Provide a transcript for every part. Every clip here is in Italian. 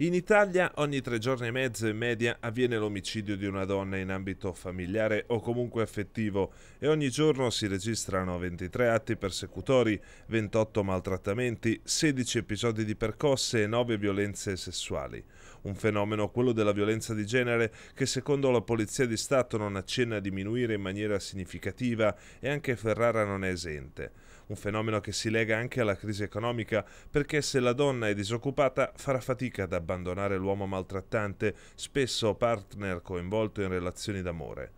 In Italia ogni tre giorni e mezzo in media avviene l'omicidio di una donna in ambito familiare o comunque affettivo e ogni giorno si registrano 23 atti persecutori, 28 maltrattamenti, 16 episodi di percosse e 9 violenze sessuali. Un fenomeno, quello della violenza di genere, che secondo la Polizia di Stato non accenna a diminuire in maniera significativa e anche Ferrara non è esente. Un fenomeno che si lega anche alla crisi economica perché se la donna è disoccupata farà fatica ad abbassare abbandonare l'uomo maltrattante, spesso partner coinvolto in relazioni d'amore.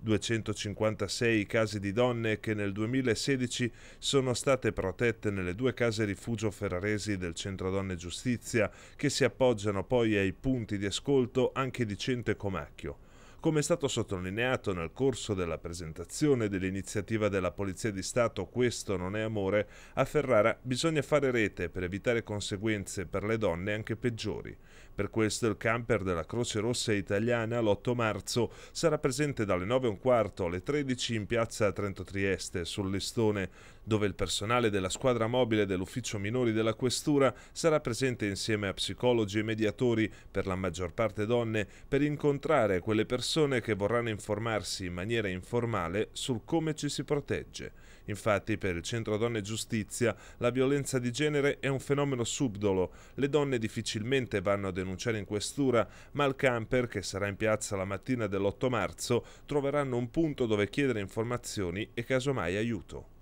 256 casi di donne che nel 2016 sono state protette nelle due case rifugio ferraresi del Centro Donne Giustizia, che si appoggiano poi ai punti di ascolto anche di Cento e Comacchio. Come è stato sottolineato nel corso della presentazione dell'iniziativa della Polizia di Stato Questo non è amore, a Ferrara bisogna fare rete per evitare conseguenze per le donne anche peggiori. Per questo il camper della Croce Rossa italiana l'8 marzo sarà presente dalle 9.15 alle 13 in piazza Trento Trieste sul Listone, dove il personale della squadra mobile dell'ufficio minori della Questura sarà presente insieme a psicologi e mediatori, per la maggior parte donne, per incontrare quelle persone persone che vorranno informarsi in maniera informale sul come ci si protegge. Infatti per il Centro Donne Giustizia la violenza di genere è un fenomeno subdolo, le donne difficilmente vanno a denunciare in questura, ma al camper che sarà in piazza la mattina dell'8 marzo troveranno un punto dove chiedere informazioni e casomai aiuto.